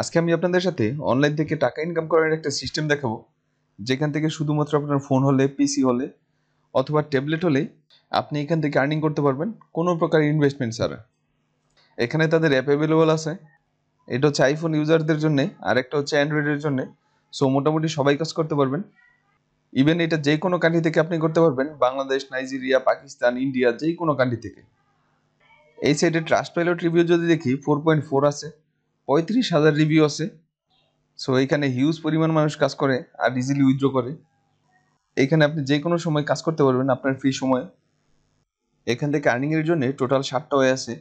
আজকে আমি আপনাদের সাথে অনলাইন থেকে টাকা ইনকাম করার একটা সিস্টেম দেখাবো যেখান থেকে শুধুমাত্র আপনার ফোন হলে পিসি হলে অথবা ট্যাবলেট হলে আপনি এখান থেকে আর্নিং করতে পারবেন কোনো প্রকার ইনভেস্টমেন্ট ছাড়া এখানে তাদের অ্যাপ অ্যাভেলেবল আছে এটা হচ্ছে আইফোন ইউজারদের জন্য আর একটা হচ্ছে অ্যান্ড্রয়েডের জন্য সো মোটামুটি সবাই কাজ করতে পারবেন ইভেন এটা যে কোনো কান্ট্রি থেকে আপনি করতে পারবেন বাংলাদেশ নাইজেরিয়া পাকিস্তান ইন্ডিয়া যে কোনো কান্ট্রি থেকে এই সাইডে ট্রাস্ট পাইলট রিভিউ যদি দেখি ফোর পয়েন্ট ফোর আছে পঁয়ত্রিশ হাজার রিভিউ আছে সো এখানে হিউজ পরিমাণ মানুষ কাজ করে আর ইজিলি উইথড্র করে এখানে আপনি যে কোনো সময় কাজ করতে পারবেন আপনার ফ্রি সময় এখান থেকে আর্নিংয়ের জন্য টোটাল সাতটা ওয়ে আছে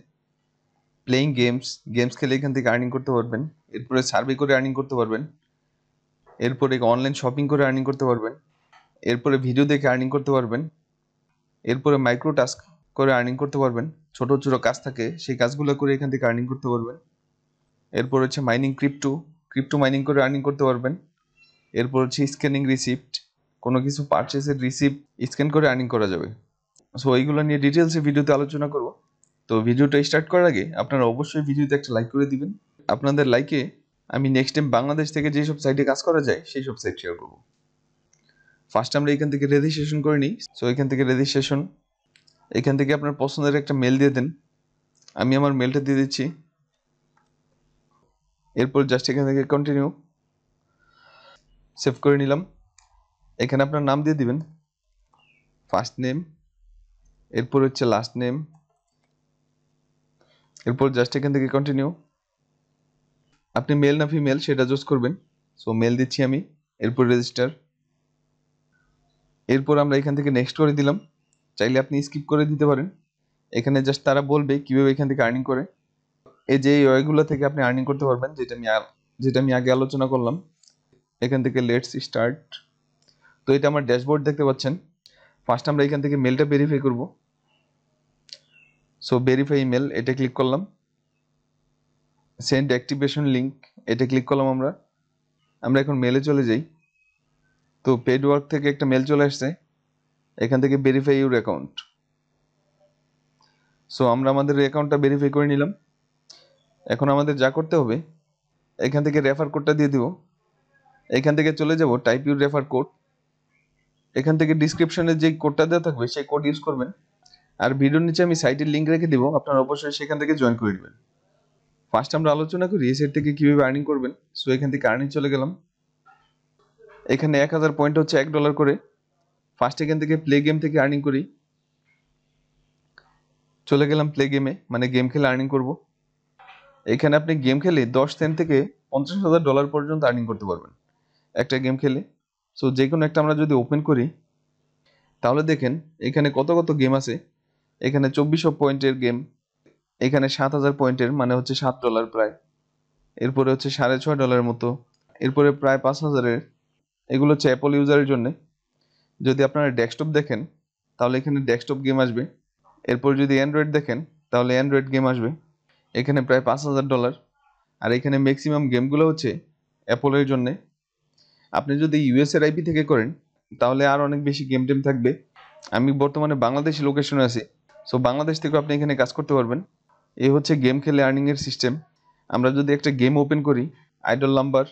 প্লেয়িং গেমস গেমস খেলে এখান থেকে আর্নিং করতে পারবেন এরপরে সার্ভে করে আর্নিং করতে পারবেন এরপরে অনলাইন শপিং করে আর্নিং করতে পারবেন এরপরে ভিডিও দেখে আর্নিং করতে পারবেন এরপরে মাইক্রো টাস্ক করে আর্নিং করতে পারবেন ছোটো ছোটো কাজ থাকে সেই কাজগুলো করে এখান থেকে আর্নিং করতে পারবেন এরপর হচ্ছে মাইনিং ক্রিপ্টো ক্রিপ্টো মাইনিং করে আর্নিং করতে পারবেন এরপর হচ্ছে স্ক্যানিং রিসিপ্ট কোনো কিছু পারচেসের রিসিপ্ট স্ক্যান করে আর্নিং করা যাবে সো এইগুলো নিয়ে ডিটেলসে ভিডিওতে আলোচনা করব তো ভিডিওটা স্টার্ট করার আগে আপনারা অবশ্যই ভিডিওতে একটা লাইক করে দিবেন আপনাদের লাইকে আমি নেক্সট টাইম বাংলাদেশ থেকে যেসব সাইটে কাজ করা যায় সেই সব সাইট শেয়ার করবো ফার্স্ট আমরা এখান থেকে রেজিস্ট্রেশন করে নিই সো এখান থেকে রেজিস্ট্রেশন এখান থেকে আপনার পছন্দের একটা মেল দিয়ে দেন আমি আমার মেলটা দিয়ে দিচ্ছি এরপর জাস্ট এখান থেকে কন্টিনিউ সেভ করে নিলাম এখানে আপনার নাম দিয়ে দিবেন ফার্স্ট নেম এরপর হচ্ছে লাস্ট নেম এরপর জাস্ট এখান থেকে কন্টিনিউ আপনি মেল না ফিমেল সেটা জোস করবেন সো মেল দিচ্ছি আমি এরপর রেজিস্টার এরপর আমরা এখান থেকে নেক্সট করে দিলাম চাইলে আপনি স্কিপ করে দিতে পারেন এখানে জাস্ট তারা বলবে কীভাবে এখান থেকে আর্নিং করে এই যে ওয়েগুলো থেকে আপনি আর্নিং করতে পারবেন যেটা আমি যেটা আমি আগে আলোচনা করলাম এখান থেকে লেটস স্টার্ট তো এটা আমার ড্যাশবোর্ড দেখতে পাচ্ছেন ফার্স্ট আমরা এখান থেকে মেলটা ভেরিফাই করব সো ভেরিফাই মেল এটা ক্লিক করলাম সেন্ড অ্যাক্টিভেশন লিঙ্ক এটা ক্লিক করলাম আমরা আমরা এখন মেলে চলে যাই তো পেড ওয়ার্ক থেকে একটা মেল চলে আসছে এখান থেকে ভেরিফাই ইউর অ্যাকাউন্ট সো আমরা আমাদের অ্যাকাউন্টটা ভেরিফাই করে নিলাম এখন আমাদের যা করতে হবে এখান থেকে রেফার কোডটা দিয়ে দিব এখান থেকে চলে যাব টাইপ ইউর রেফার কোড এখান থেকে ডিসক্রিপশনে যে কোডটা দেওয়া থাকবে সেই কোড ইউজ করবেন আর ভিডিওর নিচে আমি সাইটের লিঙ্ক রেখে দিব আপনারা অবশ্যই সেখান থেকে জয়েন করে নেবেন ফার্স্ট আমরা আলোচনা করি এই থেকে কীভাবে আর্নিং করবেন সো এখান থেকে আর্নিং চলে গেলাম এখানে এক হাজার পয়েন্ট হচ্ছে এক ডলার করে ফার্স্ট এখান থেকে প্লে গেম থেকে আর্নিং করি চলে গেলাম প্লে গেমে মানে গেম খেলে আর্নিং করবো এখানে আপনি গেম খেলে দশ সেন্ট থেকে পঞ্চাশ হাজার ডলার পর্যন্ত আর্নিং করতে পারবেন একটা গেম খেলে সো যে কোনো একটা আমরা যদি ওপেন করি তাহলে দেখেন এখানে কত কত গেম আছে এখানে চব্বিশশো পয়েন্টের গেম এখানে সাত হাজার পয়েন্টের মানে হচ্ছে সাত ডলার প্রায় এরপরে হচ্ছে সাড়ে ছয় ডলারের মতো এরপরে প্রায় পাঁচ হাজারের এগুলো হচ্ছে অ্যাপল ইউজারের জন্য যদি আপনারা ডেস্কটপ দেখেন তাহলে এখানে ডেস্কটপ গেম আসবে এরপর যদি অ্যান্ড্রয়েড দেখেন তাহলে অ্যান্ড্রয়েড গেম আসবে এখানে প্রায় পাঁচ হাজার ডলার আর এখানে ম্যাক্সিমাম গেমগুলো হচ্ছে অ্যাপলের জন্য আপনি যদি ইউএসএর আইপি থেকে করেন তাহলে আর অনেক বেশি গেম টেম থাকবে আমি বর্তমানে বাংলাদেশে লোকেশনে আছি সো বাংলাদেশ থেকেও আপনি এখানে কাজ করতে পারবেন এ হচ্ছে গেম খেলে আর্নিংয়ের সিস্টেম আমরা যদি একটা গেম ওপেন করি আইডল নাম্বার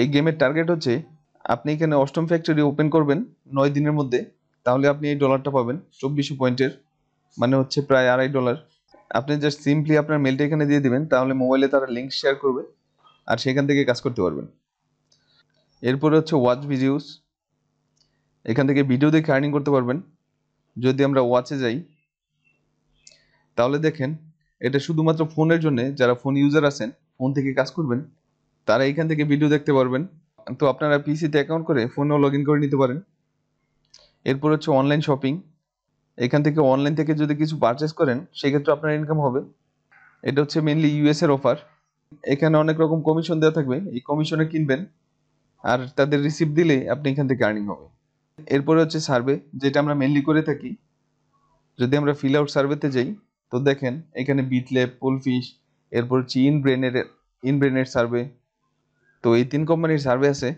এই গেমের টার্গেট হচ্ছে আপনি এখানে অষ্টম ফ্যাক্টরি ওপেন করবেন নয় দিনের মধ্যে তাহলে আপনি এই ডলারটা পাবেন চব্বিশ পয়েন্টের মানে হচ্ছে প্রায় আড়াই ডলার আপনি জাস্ট সিম্পলি আপনার মেলটা এখানে দিয়ে দিবেন তাহলে মোবাইলে তারা লিঙ্ক শেয়ার করবে আর সেখান থেকে কাজ করতে পারবেন এরপরে হচ্ছে ওয়াচ ভিডিওস এখান থেকে ভিডিও দেখে আর্নিং করতে পারবেন যদি আমরা ওয়াচে যাই তাহলে দেখেন এটা শুধুমাত্র ফোনের জন্য যারা ফোন ইউজার আছেন ফোন থেকে কাজ করবেন তারা এখান থেকে ভিডিও দেখতে পারবেন তো আপনারা পিসিতে অ্যাকাউন্ট করে ফোনেও লগ করে নিতে পারেন এরপর হচ্ছে অনলাইন শপিং এখান থেকে অনলাইন থেকে যদি কিছু পারচেস করেন সেক্ষেত্রে আপনার ইনকাম হবে এটা হচ্ছে মেনলি ইউএস এর অফার এখানে অনেক রকম কমিশন দেওয়া থাকবে এই কমিশনে কিনবেন আর তাদের রিসিপ্ট দিলে আপনি এখান থেকে আর্নিং হবে এরপরে হচ্ছে সার্ভে যেটা আমরা মেনলি করে থাকি যদি আমরা ফিল আউট সার্ভেতে যাই তো দেখেন এখানে বিটলে পোলফিশ এরপর হচ্ছে ইনব্রেনের ইনব্রেনের সার্ভে তো এই তিন কোম্পানির সার্ভে আছে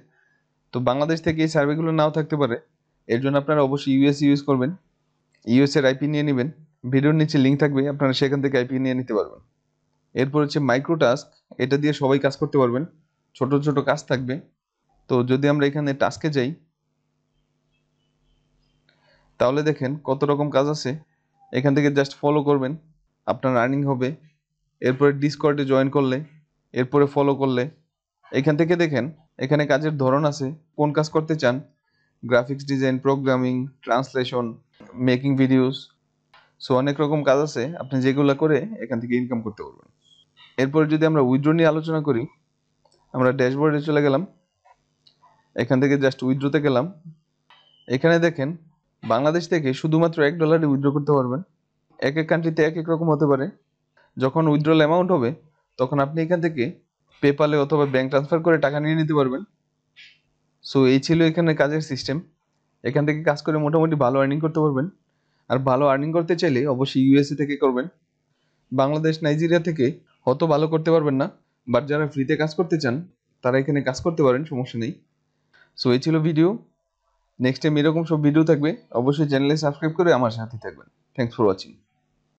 তো বাংলাদেশ থেকে এই সার্ভেগুলো নাও থাকতে পারে এর জন্য আপনারা অবশ্যই ইউএস ইউজ করবেন ইউএসের আইপি নিয়ে নেবেন ভিডিওর নিচে লিঙ্ক থাকবে আপনারা সেখান থেকে আইপি নিয়ে নিতে পারবেন এরপর হচ্ছে মাইক্রো টাস্ক এটা দিয়ে সবাই কাজ করতে পারবেন ছোট ছোট কাজ থাকবে তো যদি আমরা এখানে টাস্কে যাই তাহলে দেখেন কত রকম কাজ আছে এখান থেকে জাস্ট ফলো করবেন আপনার আর্নিং হবে এরপরে ডিসকর্ডে জয়েন করলে এরপরে ফলো করলে এখান থেকে দেখেন এখানে কাজের ধরন আছে কোন কাজ করতে চান graphics design programming translation making videos so অনেক রকম কাজ আছে আপনি যেগুলো করে এখান থেকে ইনকাম করতে পারবেন এরপর যদি আমরা উইথড্র নিয়ে আলোচনা করি আমরা ড্যাশবোর্ডে চলে গেলাম এখান থেকে জাস্ট উইথড্রোতে গেলাম এখানে দেখেন বাংলাদেশ থেকে শুধুমাত্র এক ডলারে উইথড্র করতে পারবেন এক এক কান্ট্রিতে এক এক রকম হতে পারে যখন উইথড্রল অ্যামাউন্ট হবে তখন আপনি এখান থেকে পেপালে অথবা ব্যাঙ্ক ট্রান্সফার করে টাকা নিয়ে নিতে পারবেন সো এই ছিল এখানে কাজের সিস্টেম এখান থেকে কাজ করে মোটামুটি ভালো আর্নিং করতে পারবেন আর ভালো আর্নিং করতে চাইলে অবশ্যই ইউএসএ থেকে করবেন বাংলাদেশ নাইজেরিয়া থেকে অত ভালো করতে পারবেন না বাট যারা ফ্রিতে কাজ করতে চান তারা এখানে কাজ করতে পারেন সমস্যা নেই সো এই ছিল ভিডিও নেক্সট টাইম এরকম সব ভিডিও থাকবে অবশ্যই চ্যানেলে সাবস্ক্রাইব করে আমার সাথে থাকবেন থ্যাংকস ফর ওয়াচিং